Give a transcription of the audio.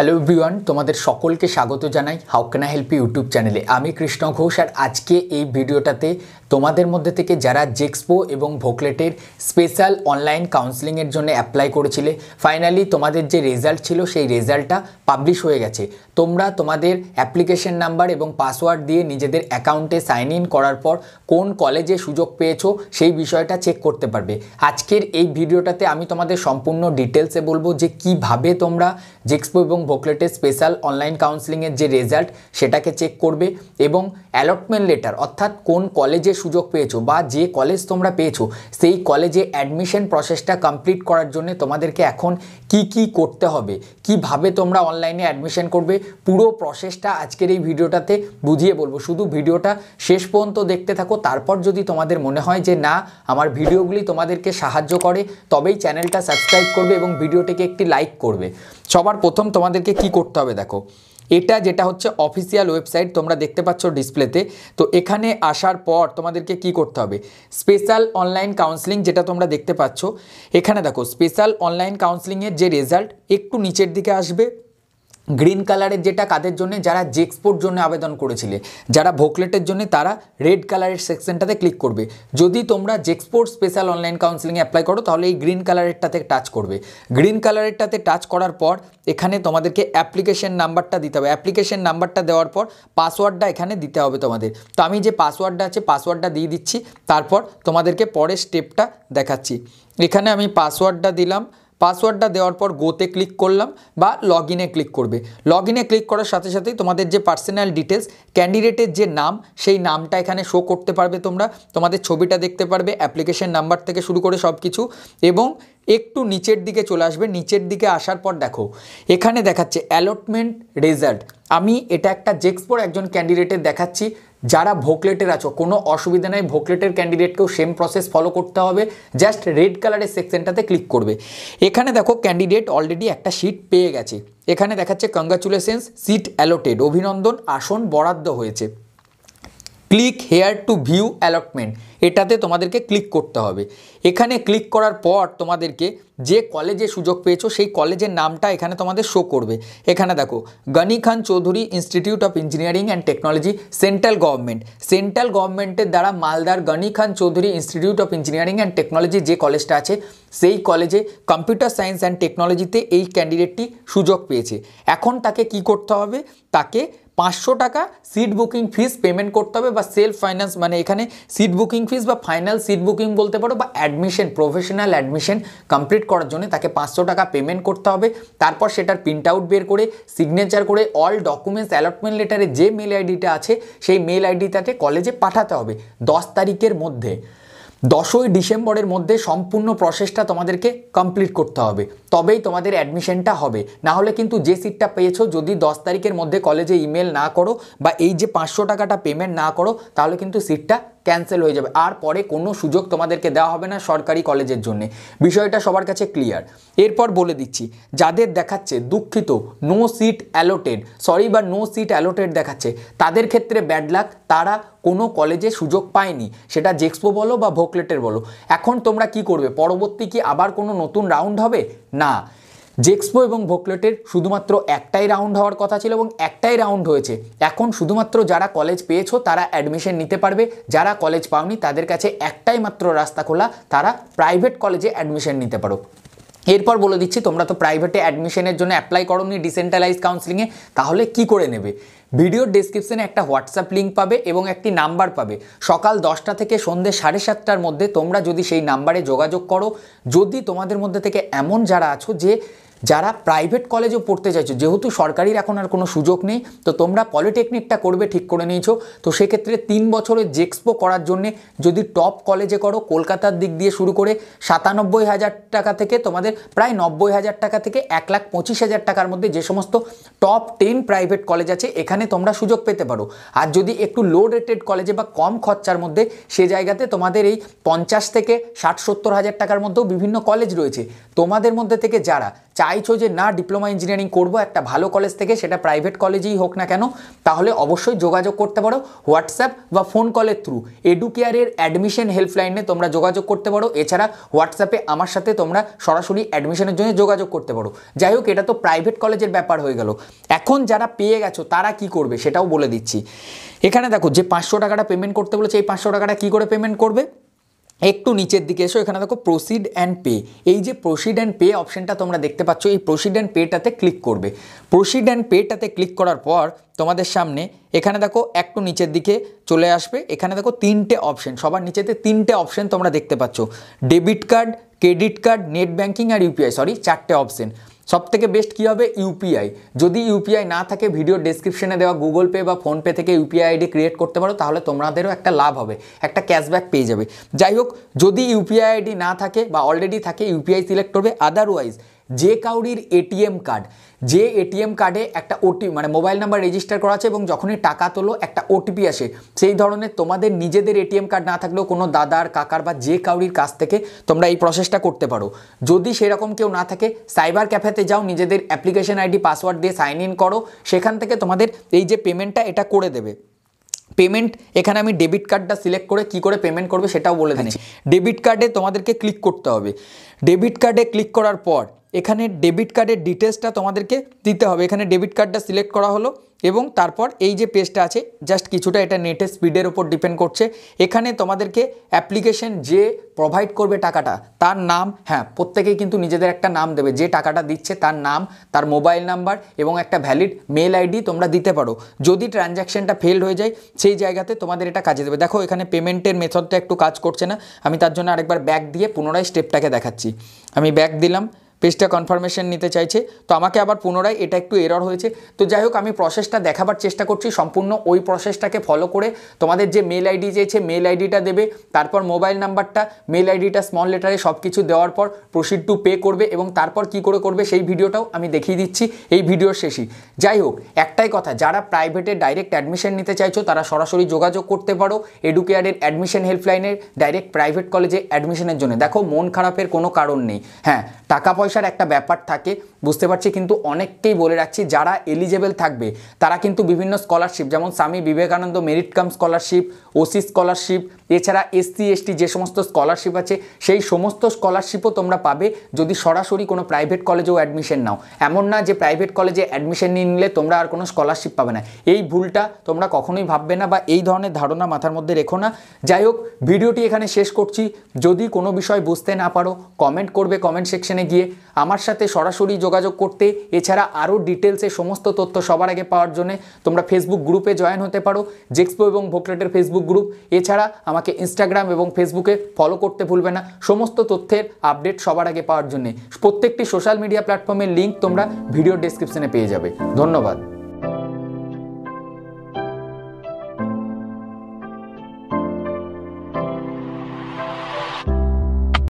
Hello everyone তোমাদের সকলকে স্বাগত জানাই হাউ কেন হেল্প ইউটিউব চ্যানেলে আমি কৃষ্ণ ঘোষ আর আজকে এই ভিডিওটাতে তোমাদের মধ্যে থেকে যারা জেক্সপো এবং ভোকলেটের স্পেশাল অনলাইন কাউন্সেলিংয়ের জন্য অ্যাপ্লাই করেছিলে ফাইনালি তোমাদের যে রেজাল্ট ছিল সেই রেজাল্টটা পাবলিশ হয়ে গেছে তোমরা তোমাদের অ্যাপ্লিকেশন নাম্বার এবং পাসওয়ার্ড দিয়ে নিজেদের অ্যাকাউন্টে সাইন ইন করার পর কোন কলেজে সুযোগ পেয়েছো সেই বিষয়টা চেক করতে পারবে আজকের এই ভিডিওটাতে আমি তোমাদের সম্পূর্ণ ডিটেলসে বলবো যে কিভাবে তোমরা জেক্সপো এবং বোকলেটের স্পেশাল অনলাইন কাউন্সিলিংয়ের যে রেজাল্ট সেটাকে চেক করবে এবং অ্যালটমেন্ট লেটার অর্থাৎ কোন কলেজে সুযোগ পেয়েছো বা যে কলেজ তোমরা পেয়েছো সেই কলেজে অ্যাডমিশন প্রসেসটা কমপ্লিট করার জন্য তোমাদেরকে এখন কি কি করতে হবে কিভাবে তোমরা অনলাইনে অ্যাডমিশন করবে পুরো প্রসেসটা আজকের এই ভিডিওটাতে বুঝিয়ে বলবো শুধু ভিডিওটা শেষ পর্যন্ত দেখতে থাকো তারপর যদি তোমাদের মনে হয় যে না আমার ভিডিওগুলি তোমাদেরকে সাহায্য করে তবেই চ্যানেলটা সাবস্ক্রাইব করবে এবং ভিডিওটিকে একটি লাইক করবে সবার প্রথম তোমাদের তোমাদেরকে কি করতে হবে দেখো এটা যেটা হচ্ছে অফিসিয়াল ওয়েবসাইট তোমরা দেখতে পাচ্ছ ডিসপ্লেতে তো এখানে আসার পর তোমাদেরকে কি করতে হবে স্পেশাল অনলাইন কাউন্সিলিং যেটা তোমরা দেখতে পাচ্ছ এখানে দেখো স্পেশাল অনলাইন কাউন্সিলিংয়ের যে রেজাল্ট একটু নিচের দিকে আসবে গ্রিন কালারের যেটা কাদের জন্য যারা জেক্সপোর্ট জন্য আবেদন করেছিলে যারা ভোকলেটের জন্য তারা রেড কালারের সেকশনটাতে ক্লিক করবে যদি তোমরা জেক্সপোর্ট স্পেশাল অনলাইন কাউন্সিলিংয়ে অ্যাপ্লাই করো তাহলে এই গ্রিন কালারেরটাতে টাচ করবে গ্রিন কালারেরটাতে টাচ করার পর এখানে তোমাদেরকে অ্যাপ্লিকেশন নাম্বারটা দিতে হবে অ্যাপ্লিকেশন নাম্বারটা দেওয়ার পর পাসওয়ার্ডটা এখানে দিতে হবে তোমাদের তো আমি যে পাসওয়ার্ডটা আছে পাসওয়ার্ডটা দিয়ে দিচ্ছি তারপর তোমাদেরকে পরের স্টেপটা দেখাচ্ছি এখানে আমি পাসওয়ার্ডটা দিলাম পাসওয়ার্ডটা দেওয়ার পর গোতে ক্লিক করলাম বা লগ ইনে ক্লিক করবে লগ ইনে ক্লিক করার সাথে সাথেই তোমাদের যে পার্সোনাল ডিটেলস ক্যান্ডিডেটের যে নাম সেই নামটা এখানে শো করতে পারবে তোমরা তোমাদের ছবিটা দেখতে পারবে অ্যাপ্লিকেশন নাম্বার থেকে শুরু করে সব কিছু এবং একটু নিচের দিকে চলে আসবে নিচের দিকে আসার পর দেখো এখানে দেখাচ্ছে অ্যালটমেন্ট রেজাল্ট আমি এটা একটা জেক্সপোর একজন ক্যান্ডিডেটের দেখাচ্ছি যারা ভোকলেটের আছো কোনো অসুবিধা নেই ভোকলেটের ক্যান্ডিডেটকেও সেম প্রসেস ফলো করতে হবে জাস্ট রেড কালারের সেকশনটাতে ক্লিক করবে এখানে দেখো ক্যান্ডিডেট অলরেডি একটা সিট পেয়ে গেছে এখানে দেখাচ্ছে কংগ্রাচুলেশনস সিট অ্যালোটেড অভিনন্দন আসন বরাদ্দ হয়েছে click here to view allotment এটাতে তোমাদেরকে ক্লিক করতে হবে এখানে ক্লিক করার পর তোমাদেরকে যে কলেজে সুযোগ পেয়েছো সেই কলেজের নামটা এখানে তোমাদের শো করবে এখানে দেখো Ghani Khan Choudhury Institute of Engineering and Technology central government central গভর্নমেন্টের দ্বারা মালদার Ghani Khan Choudhury Institute of Engineering and Technology যে কলেজটা আছে সেই কলেজে কম্পিউটার সায়েন্স অ্যান্ড টেকনোলজিতে এই ক্যান্ডিডেটটি সুযোগ পেয়েছে এখন তাকে কি করতে হবে তাকে পাঁচশো টাকা সিট বুকিং ফিস পেমেন্ট করতে হবে বা সেলফ ফাইন্যান্স মানে এখানে সিট বুকিং ফিস বা ফাইনাল সিট বুকিং বলতে পারো বা অ্যাডমিশন প্রফেশনাল অ্যাডমিশন কমপ্লিট করার জন্য তাকে পাঁচশো টাকা পেমেন্ট করতে হবে তারপর সেটার প্রিন্ট আউট বের করে সিগনেচার করে অল ডকুমেন্টস অ্যালটমেন্ট লেটারে যে মেল আইডিটা আছে সেই মেল আইডিটাতে কলেজে পাঠাতে হবে দশ তারিখের মধ্যে দশই ডিসেম্বরের মধ্যে সম্পূর্ণ প্রসেসটা তোমাদেরকে কমপ্লিট করতে হবে তবেই তোমাদের অ্যাডমিশনটা হবে না হলে কিন্তু যে সিটটা পেয়েছো যদি দশ তারিখের মধ্যে কলেজে ইমেল না করো বা এই যে পাঁচশো টাকাটা পেমেন্ট না করো তাহলে কিন্তু সিটটা ক্যান্সেল হয়ে যাবে আর পরে কোনো সুযোগ তোমাদেরকে দেওয়া হবে না সরকারি কলেজের জন্য বিষয়টা সবার কাছে ক্লিয়ার এরপর বলে দিচ্ছি যাদের দেখাচ্ছে দুঃখিত নো সিট অ্যালোটেড সরি বা নো সিট অ্যালোটেড দেখাচ্ছে তাদের ক্ষেত্রে ব্যাড লাক তারা কোনো কলেজে সুযোগ পায়নি সেটা জেক্সপো বলো বা ভোকলেটের বলো এখন তোমরা কি করবে পরবর্তী কি আবার কোনো নতুন রাউন্ড হবে না জেক্সপো এবং ভোকলেটের শুধুমাত্র একটাই রাউন্ড হওয়ার কথা ছিল এবং একটাই রাউন্ড হয়েছে এখন শুধুমাত্র যারা কলেজ পেয়েছো তারা অ্যাডমিশন নিতে পারবে যারা কলেজ পাওনি তাদের কাছে একটাই মাত্র রাস্তা খোলা তারা প্রাইভেট কলেজে অ্যাডমিশন নিতে পারো এরপর বলে দিচ্ছি তোমরা তো প্রাইভেটে অ্যাডমিশনের জন্য অ্যাপ্লাই করোনি ডিসেন্ট্রালাইজ কাউন্সিলিংয়ে তাহলে কি করে নেবে ভিডিওর ডিসক্রিপশানে একটা হোয়াটসঅ্যাপ লিঙ্ক পাবে এবং একটি নাম্বার পাবে সকাল দশটা থেকে সন্ধ্যে সাড়ে সাতটার মধ্যে তোমরা যদি সেই নাম্বারে যোগাযোগ করো যদি তোমাদের মধ্যে থেকে এমন যারা আছো যে যারা প্রাইভেট কলেজও পড়তে চাইছো যেহেতু সরকারির এখন আর কোনো সুযোগ নেই তো তোমরা পলিটেকনিকটা করবে ঠিক করে নিয়েছো তো সেক্ষেত্রে তিন বছরের জেক্সপো e করার জন্যে যদি টপ কলেজে করো কলকাতার দিক দিয়ে শুরু করে সাতানব্বই হাজার টাকা থেকে তোমাদের প্রায় নব্বই হাজার টাকা থেকে এক লাখ পঁচিশ হাজার টাকার মধ্যে যে সমস্ত টপ টেন প্রাইভেট কলেজ আছে এখানে তোমরা সুযোগ পেতে পারো আর যদি একটু লো রেটেড কলেজে বা কম খরচার মধ্যে সে জায়গাতে তোমাদের এই পঞ্চাশ থেকে ষাট সত্তর হাজার টাকার মধ্যেও বিভিন্ন কলেজ রয়েছে তোমাদের মধ্যে থেকে যারা চাইছো যে না ডিপ্লোমা ইঞ্জিনিয়ারিং করব একটা ভালো কলেজ থেকে সেটা প্রাইভেট কলেজেই হোক না কেন তাহলে অবশ্যই যোগাযোগ করতে পারো হোয়াটসঅ্যাপ বা ফোন কলের থ্রু এডুকেয়ারের অ্যাডমিশন হেল্পলাইনে তোমরা যোগাযোগ করতে পারো এছাড়া হোয়াটসঅ্যাপে আমার সাথে তোমরা সরাসরি অ্যাডমিশনের জন্য যোগাযোগ করতে পারো যাই হোক এটা তো প্রাইভেট কলেজের ব্যাপার হয়ে গেল এখন যারা পেয়ে গেছো তারা কি করবে সেটাও বলে দিচ্ছি এখানে দেখো যে পাঁচশো টাকাটা পেমেন্ট করতে বলেছে এই পাঁচশো টাকাটা কী করে পেমেন্ট করবে একটু নিচের দিকে এসো এখানে দেখো প্রসিড অ্যান্ড পে এই যে প্রসিড অ্যান্ড পে অপশানটা তোমরা দেখতে পাচ্ছ এই প্রসিড অ্যান্ড পেটাতে ক্লিক করবে প্রসিড অ্যান্ড পেটাতে ক্লিক করার পর তোমাদের সামনে এখানে দেখো একটু নিচের দিকে চলে আসবে এখানে দেখো তিনটে অপশান সবার নিচেতে তিনটে অপশান তোমরা দেখতে পাচ্ছ debit card credit card net banking আর ইউপিআই সরি চারটে অপশান সবথেকে বেস্ট কী হবে ইউপিআই যদি ইউপিআই না থাকে ভিডিও ডিসক্রিপশনে দেওয়া গুগল পে বা ফোনপে থেকে ইউপিআই আইডি ক্রিয়েট করতে পারো তাহলে তোমাদেরও একটা লাভ হবে একটা ক্যাশব্যাক পেয়ে যাবে যাই হোক যদি ইউপিআই আইডি না থাকে বা অলরেডি থাকে ইউপিআই সিলেক্ট করবে আদারওয়াইজ যে কাউরির এটিএম কার্ড যে এটিএম কার্ডে একটা ওটি মানে মোবাইল নাম্বার রেজিস্টার করা আছে এবং যখনই টাকা তোলো একটা ওটিপি আসে সেই ধরনের তোমাদের নিজেদের এটিএম কার্ড না থাকলেও কোনো দাদার কাকার বা যে কাউরির কাছ থেকে তোমরা এই প্রসেসটা করতে পারো যদি সেরকম কেউ না থাকে সাইবার ক্যাফেতে যাও নিজেদের অ্যাপ্লিকেশন আইডি পাসওয়ার্ড দিয়ে সাইন ইন করো সেখান থেকে তোমাদের এই যে পেমেন্টটা এটা করে দেবে পেমেন্ট এখানে আমি ডেবিট কার্ডটা সিলেক্ট করে কি করে পেমেন্ট করবে সেটাও বলে দিচ্ছি ডেবিট আচ্ছা। কার্ডে তোমাদেরকে ক্লিক করতে হবে ডেবিট কার্ডে ক্লিক করার পর এখানে ডেবিট কার্ডের ডিটেলসটা তোমাদেরকে দিতে হবে এখানে ডেবিট কার্ডটা সিলেক্ট করা হলো এবং তারপর এই যে পেজটা আছে জাস্ট কিছুটা এটা নেটের স্পিডের উপর ডিপেন্ড করছে এখানে তোমাদেরকে অ্যাপ্লিকেশন যে প্রোভাইড করবে টাকাটা তার নাম হ্যাঁ প্রত্যেকেই কিন্তু নিজেদের একটা নাম দেবে যে টাকাটা দিচ্ছে তার নাম তার মোবাইল নাম্বার এবং একটা ভ্যালিড মেল আইডি তোমরা দিতে পারো যদি ট্রানজ্যাকশানটা ফেল হয়ে যায় সেই জায়গাতে তোমাদের এটা কাজে দেবে দেখো এখানে পেমেন্টের মেথডটা একটু কাজ করছে না আমি তার জন্য আরেকবার ব্যাক দিয়ে পুনরায় স্টেপটাকে দেখাচ্ছি আমি ব্যাক দিলাম পেজটা কনফার্মেশন নিতে চাইছে তো আমাকে আবার পুনরায় এটা একটু এরর হয়েছে তো যাই হোক আমি প্রসেসটা দেখাবার চেষ্টা করছি সম্পূর্ণ ওই প্রসেসটাকে ফলো করে তোমাদের যে মেল আইডি চেয়েছে মেল আইডিটা দেবে তারপর মোবাইল নাম্বারটা মেল আইডিটা স্মল লেটারে সব কিছু দেওয়ার পর প্রসিড টু পে করবে এবং তারপর কি করে করবে সেই ভিডিওটাও আমি দেখিয়ে দিচ্ছি এই ভিডিওর শেষই যাই হোক একটাই কথা যারা প্রাইভেটে ডাইরেক্ট অ্যাডমিশন নিতে চাইছো তারা সরাসরি যোগাযোগ করতে পারো এডুকেয়ারের অ্যাডমিশন হেল্পলাইনের ডাইরেক্ট প্রাইভেট কলেজে অ্যাডমিশনের জন্য দেখো মন খারাপের কোনো কারণ নেই হ্যাঁ টাকা পয়সা পয়সার একটা ব্যাপার থাকে বুঝতে পারছি কিন্তু অনেককেই বলে রাখছি যারা এলিজেবেল থাকবে তারা কিন্তু বিভিন্ন স্কলারশিপ যেমন Swami Vivekananda merit cum scholarship OC scholarship এছাড়া এসসি এসটি যে সমস্ত স্কলারশিপ আছে সেই সমস্ত স্কলারশিপও তোমরা পাবে যদি সরাসরি কোনো প্রাইভেট কলেজেও অ্যাডমিশন নাও এমন না যে প্রাইভেট কলেজে অ্যাডমিশন নিয়ে নিলে তোমরা আর কোনো স্কলারশিপ পাবে না এই ভুলটা তোমরা কখনোই ভাববে না বা এই ধরনের ধারণা মাথার মধ্যে রেখো না যাই হোক ভিডিওটি এখানে শেষ করছি যদি কোনো বিষয় বুঝতে না পারো কমেন্ট করবে কমেন্ট সেকশনে গিয়ে আমার সাথে সরাসরি যোগাযোগ করতে এছাড়া আরও ডিটেলসে সমস্ত তথ্য সবার আগে পাওয়ার জন্য তোমরা ফেসবুক গ্রুপে জয়েন হতে পারো জেক্সপো এবং ভোকলেটের ফেসবুক গ্রুপ এছাড়া আমাকে ইনস্টাগ্রাম এবং ফেসবুকে ফলো করতে ভুলবে না সমস্ত তথ্যের আপডেট সবার আগে পাওয়ার জন্যে প্রত্যেকটি সোশ্যাল মিডিয়া প্ল্যাটফর্মের লিঙ্ক তোমরা ভিডিও ডেসক্রিপশনে পেয়ে যাবে ধন্যবাদ